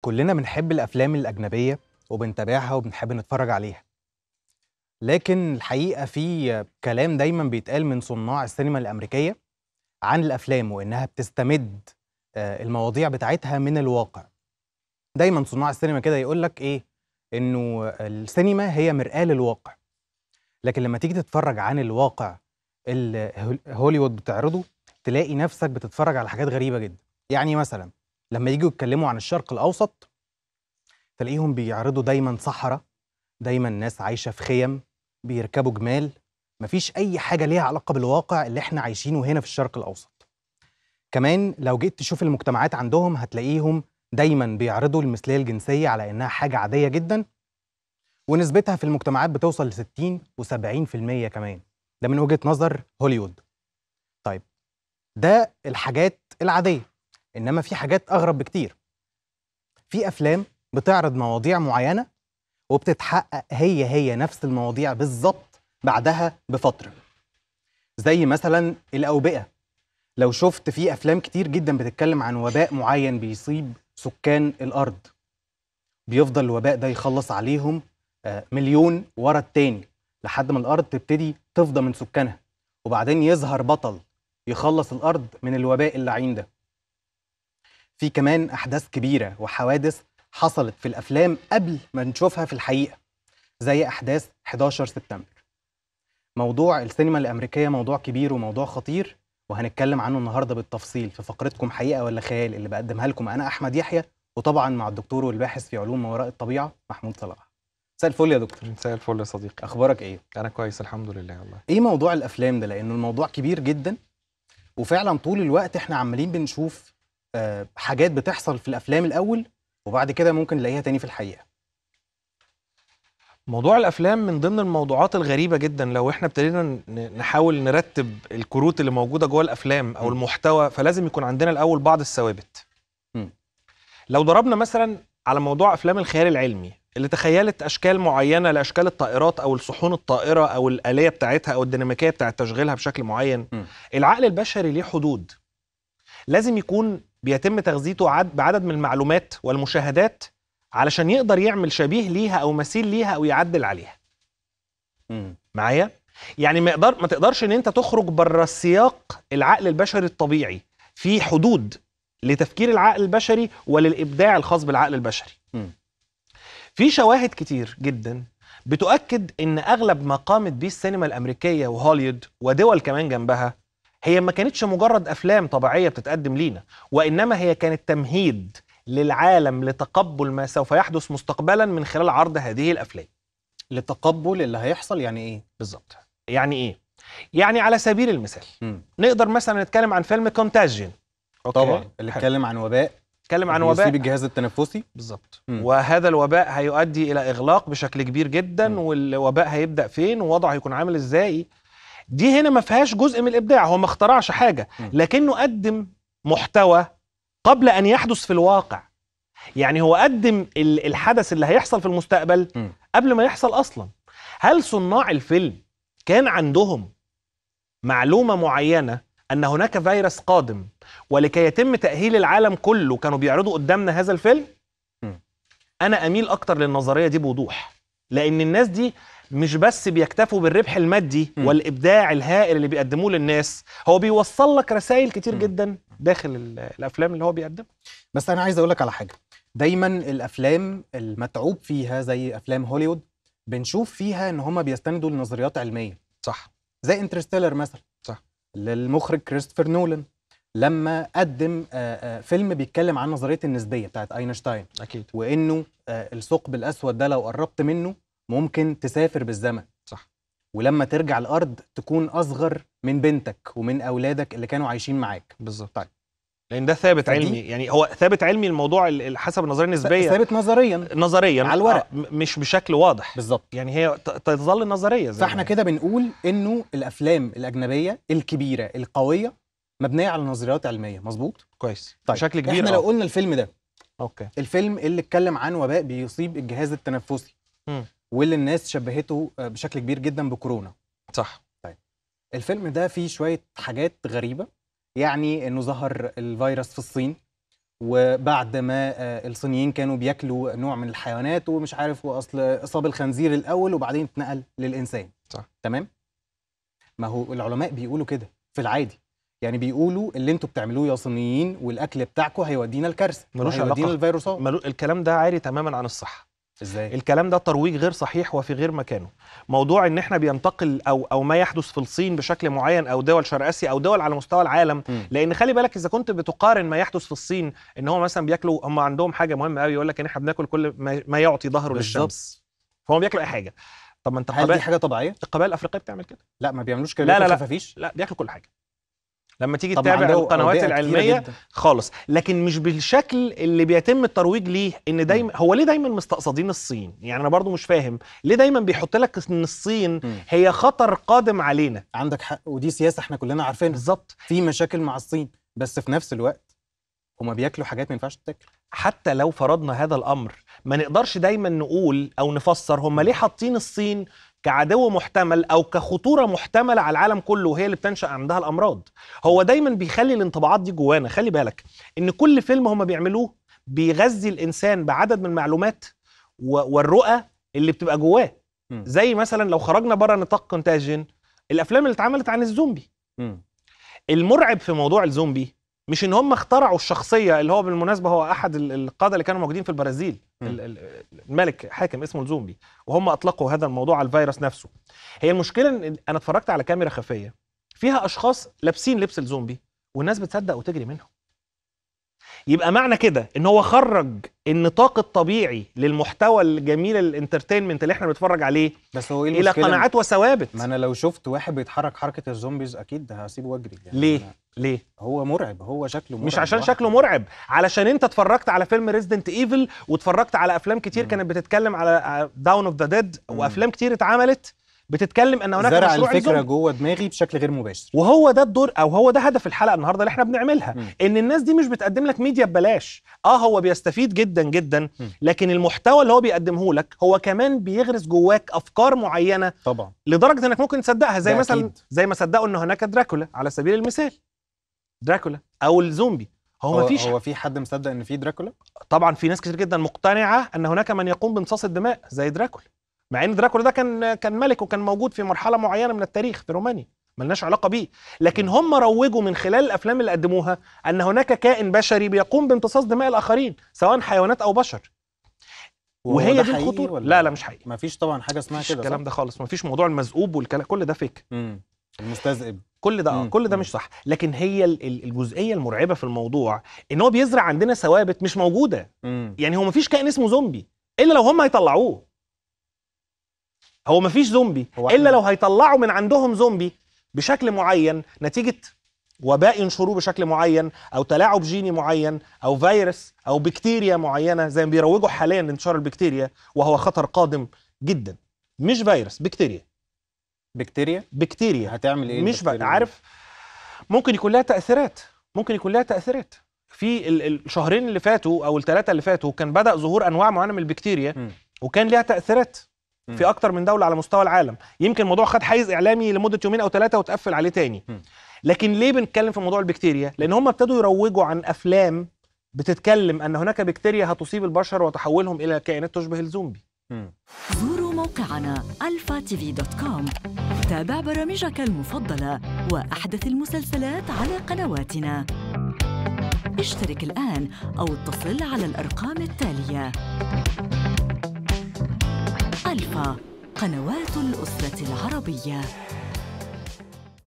كلنا بنحب الأفلام الأجنبية وبنتابعها وبنحب نتفرج عليها لكن الحقيقة في كلام دايما بيتقال من صناع السينما الأمريكية عن الأفلام وإنها بتستمد آه، المواضيع بتاعتها من الواقع دايما صناع السينما كده يقول لك إيه إنه السينما هي مرآة للواقع لكن لما تيجي تتفرج عن الواقع اللي هوليوود بتعرضه تلاقي نفسك بتتفرج على حاجات غريبة جدا يعني مثلا لما يجوا يتكلموا عن الشرق الاوسط تلاقيهم بيعرضوا دايما صحراء دايما ناس عايشه في خيم بيركبوا جمال مفيش اي حاجه ليها علاقه بالواقع اللي احنا عايشينه هنا في الشرق الاوسط كمان لو جيت تشوف المجتمعات عندهم هتلاقيهم دايما بيعرضوا المثليه الجنسيه على انها حاجه عاديه جدا ونسبتها في المجتمعات بتوصل ل 60 و70% كمان ده من وجهه نظر هوليوود طيب ده الحاجات العاديه انما في حاجات اغرب بكتير في افلام بتعرض مواضيع معينه وبتتحقق هي هي نفس المواضيع بالظبط بعدها بفتره زي مثلا الاوبئه لو شفت في افلام كتير جدا بتتكلم عن وباء معين بيصيب سكان الارض بيفضل الوباء ده يخلص عليهم آه، مليون ورا التاني لحد ما الارض تبتدي تفضى من سكانها وبعدين يظهر بطل يخلص الارض من الوباء اللعين ده في كمان أحداث كبيرة وحوادث حصلت في الأفلام قبل ما نشوفها في الحقيقة زي أحداث 11 سبتمبر موضوع السينما الأمريكية موضوع كبير وموضوع خطير وهنتكلم عنه النهاردة بالتفصيل في فقرتكم حقيقة ولا خيال اللي بقدمها لكم أنا أحمد يحيى وطبعا مع الدكتور والباحث في علوم ما وراء الطبيعة محمود صلاح مساء الفل يا دكتور مساء الفل يا صديقي اخبارك ايه انا كويس الحمد لله والله ايه موضوع الافلام ده لانه الموضوع كبير جدا وفعلا طول الوقت احنا عمالين بنشوف آه، حاجات بتحصل في الافلام الاول وبعد كده ممكن نلاقيها تاني في الحقيقه موضوع الافلام من ضمن الموضوعات الغريبه جدا لو احنا ابتدينا نحاول نرتب الكروت اللي موجوده جوه الافلام او م. المحتوى فلازم يكون عندنا الاول بعض الثوابت لو ضربنا مثلا على موضوع افلام الخيال العلمي اللي تخيلت اشكال معينه لاشكال الطائرات او الصحون الطائره او الاليه بتاعتها او الديناميكيه بتاعت تشغيلها بشكل معين م. العقل البشري ليه حدود لازم يكون بيتم تغذيته بعدد من المعلومات والمشاهدات علشان يقدر يعمل شبيه ليها او مثيل ليها او يعدل عليها معايا يعني ما يقدر ما تقدرش ان انت تخرج بره السياق العقل البشري الطبيعي في حدود لتفكير العقل البشري وللابداع الخاص بالعقل البشري م. في شواهد كتير جدا بتؤكد ان اغلب ما قامت بيه السينما الامريكيه وهوليود ودول كمان جنبها هي ما كانتش مجرد افلام طبيعيه بتتقدم لينا وانما هي كانت تمهيد للعالم لتقبل ما سوف يحدث مستقبلا من خلال عرض هذه الافلام لتقبل اللي هيحصل يعني ايه بالظبط يعني ايه يعني على سبيل المثال م. نقدر مثلا نتكلم عن فيلم كونتاجين طبعا اللي اتكلم عن وباء اتكلم عن وباء يصيب الجهاز التنفسي بالظبط وهذا الوباء هيؤدي الى اغلاق بشكل كبير جدا م. والوباء هيبدا فين ووضعه هيكون عامل ازاي دي هنا ما فيهاش جزء من الابداع هو ما اخترعش حاجه لكنه قدم محتوى قبل ان يحدث في الواقع يعني هو قدم الحدث اللي هيحصل في المستقبل قبل ما يحصل اصلا هل صناع الفيلم كان عندهم معلومه معينه ان هناك فيروس قادم ولكي يتم تاهيل العالم كله كانوا بيعرضوا قدامنا هذا الفيلم انا اميل اكتر للنظريه دي بوضوح لان الناس دي مش بس بيكتفوا بالربح المادي م. والابداع الهائل اللي بيقدموه للناس هو بيوصل لك رسائل كتير م. جدا داخل الافلام اللي هو بيقدمها بس انا عايز اقول لك على حاجه دايما الافلام المتعوب فيها زي افلام هوليوود بنشوف فيها ان هم بيستندوا لنظريات علميه صح زي انترستيلر مثلا صح للمخرج كريستوفر نولان لما قدم آه، آه، فيلم بيتكلم عن نظريه النسبيه بتاعت اينشتاين اكيد وانه آه، الثقب الاسود ده لو قربت منه ممكن تسافر بالزمن صح ولما ترجع الارض تكون اصغر من بنتك ومن اولادك اللي كانوا عايشين معاك بالظبط طيب لان ده ثابت علمي يعني هو ثابت علمي الموضوع حسب النظريه النسبيه ثابت نظريا نظريا على الورق آه، مش بشكل واضح بالظبط يعني هي تظل نظريه زي فاحنا كده بنقول انه الافلام الاجنبيه الكبيره القويه مبنيه على نظريات علميه مظبوط كويس طيب بشكل كبير احنا لو قلنا الفيلم ده اوكي الفيلم اللي اتكلم عن وباء بيصيب الجهاز التنفسي م. واللي الناس شبهته آه، بشكل كبير جدا بكورونا صح طيب الفيلم ده فيه شويه حاجات غريبه يعني انه ظهر الفيروس في الصين وبعد ما آه، الصينيين كانوا بياكلوا نوع من الحيوانات ومش عارف واصل صاب الخنزير الاول وبعدين اتنقل للانسان صح تمام ما هو العلماء بيقولوا كده في العادي يعني بيقولوا اللي انتوا بتعملوه يا صينيين والاكل بتاعكم هيودينا الكارثه ملوش علاقه الفيروسات ملو... الكلام ده عاري تماما عن الصحه ازاي الكلام ده ترويج غير صحيح وفي غير مكانه موضوع ان احنا بينتقل او او ما يحدث في الصين بشكل معين او دول شرق اسيا او دول على مستوى العالم م. لان خلي بالك اذا كنت بتقارن ما يحدث في الصين ان هو مثلا بياكلوا هم عندهم حاجه مهمه قوي يقول لك ان احنا بناكل كل ما, ما يعطي ظهره للشمس فهم بياكلوا اي حاجه طب ما انت هل دي حاجه طبيعيه القبائل الافريقيه بتعمل كده لا ما بيعملوش كده لا لا لا, لا بياكلوا كل حاجه لما تيجي تتابع القنوات العلميه خالص لكن مش بالشكل اللي بيتم الترويج ليه ان دايما هو ليه دايما مستقصدين الصين يعني انا برضو مش فاهم ليه دايما بيحط لك ان الصين م. هي خطر قادم علينا عندك حق ودي سياسه احنا كلنا عارفينها بالظبط في مشاكل مع الصين بس في نفس الوقت هما بياكلوا حاجات ما ينفعش تتاكل حتى لو فرضنا هذا الامر ما نقدرش دايما نقول او نفسر هما ليه حاطين الصين كعدو محتمل او كخطوره محتمله على العالم كله وهي اللي بتنشا عندها الامراض هو دايما بيخلي الانطباعات دي جوانا خلي بالك ان كل فيلم هم بيعملوه بيغذي الانسان بعدد من المعلومات والرؤى اللي بتبقى جواه زي مثلا لو خرجنا بره نطاق كونتاجن الافلام اللي اتعملت عن الزومبي المرعب في موضوع الزومبي مش ان هم اخترعوا الشخصيه اللي هو بالمناسبه هو احد القاده اللي كانوا موجودين في البرازيل الملك حاكم اسمه الزومبي وهم اطلقوا هذا الموضوع على الفيروس نفسه هي المشكله ان انا اتفرجت على كاميرا خفيه فيها اشخاص لابسين لبس الزومبي والناس بتصدق وتجري منهم يبقى معنى كده ان هو خرج النطاق الطبيعي للمحتوى الجميل الانترتينمنت اللي احنا بنتفرج عليه بس هو ايه الى قناعات وثوابت ما انا لو شفت واحد بيتحرك حركه الزومبيز اكيد هسيبه واجري يعني ليه ليه؟ هو مرعب هو شكله مرعب مش عشان واحد. شكله مرعب علشان انت اتفرجت على فيلم ريزيدنت ايفل واتفرجت على افلام كتير مم. كانت بتتكلم على داون اوف ذا ديد وافلام كتير اتعملت بتتكلم ان هناك زرع مشروع الفكره جوه دماغي بشكل غير مباشر وهو ده الدور او هو ده هدف الحلقه النهارده اللي احنا بنعملها مم. ان الناس دي مش بتقدم لك ميديا ببلاش اه هو بيستفيد جدا جدا مم. لكن المحتوى اللي هو بيقدمه لك هو كمان بيغرس جواك افكار معينه طبعا لدرجه انك ممكن تصدقها زي مثلا أكيد. زي ما صدقوا ان هناك دراكولا على سبيل المثال دراكولا او الزومبي هو, هو مفيش هو في حد مصدق ان في دراكولا طبعا في ناس كتير جدا مقتنعه ان هناك من يقوم بامتصاص الدماء زي دراكولا مع ان دراكولا ده كان كان ملك وكان موجود في مرحله معينه من التاريخ في رومانيا ملناش علاقه بيه لكن هم روجوا من خلال الافلام اللي قدموها ان هناك كائن بشري بيقوم بامتصاص دماء الاخرين سواء حيوانات او بشر وهي دي الخطوره لا لا مش حقيقي مفيش طبعا حاجه اسمها كده الكلام ده خالص مفيش موضوع المذؤوب والكلام كل ده فيك مم. المستذئب كل ده كل ده مش صح لكن هي الجزئيه المرعبه في الموضوع ان هو بيزرع عندنا ثوابت مش موجوده مم. يعني هو مفيش كائن اسمه زومبي الا لو هم هيطلعوه هو مفيش زومبي هو الا لو هيطلعوا من عندهم زومبي بشكل معين نتيجه وباء ينشروه بشكل معين او تلاعب جيني معين او فيروس او بكتيريا معينه زي ما بيروجوا حاليا انتشار البكتيريا وهو خطر قادم جدا مش فيروس بكتيريا بكتيريا بكتيريا هتعمل ايه مش بكتيريا. عارف ممكن يكون لها تاثيرات ممكن يكون لها تاثيرات في الشهرين اللي فاتوا او الثلاثه اللي فاتوا كان بدا ظهور انواع معينه من البكتيريا م. وكان لها تاثيرات م. في اكتر من دوله على مستوى العالم يمكن الموضوع خد حيز اعلامي لمده يومين او ثلاثه وتقفل عليه تاني م. لكن ليه بنتكلم في موضوع البكتيريا لان هم ابتدوا يروجوا عن افلام بتتكلم ان هناك بكتيريا هتصيب البشر وتحولهم الى كائنات تشبه الزومبي زوروا موقعنا alfa tv.com تابع برامجك المفضلة وأحدث المسلسلات على قنواتنا اشترك الآن أو اتصل على الأرقام التالية ألفا قنوات الأسرة العربية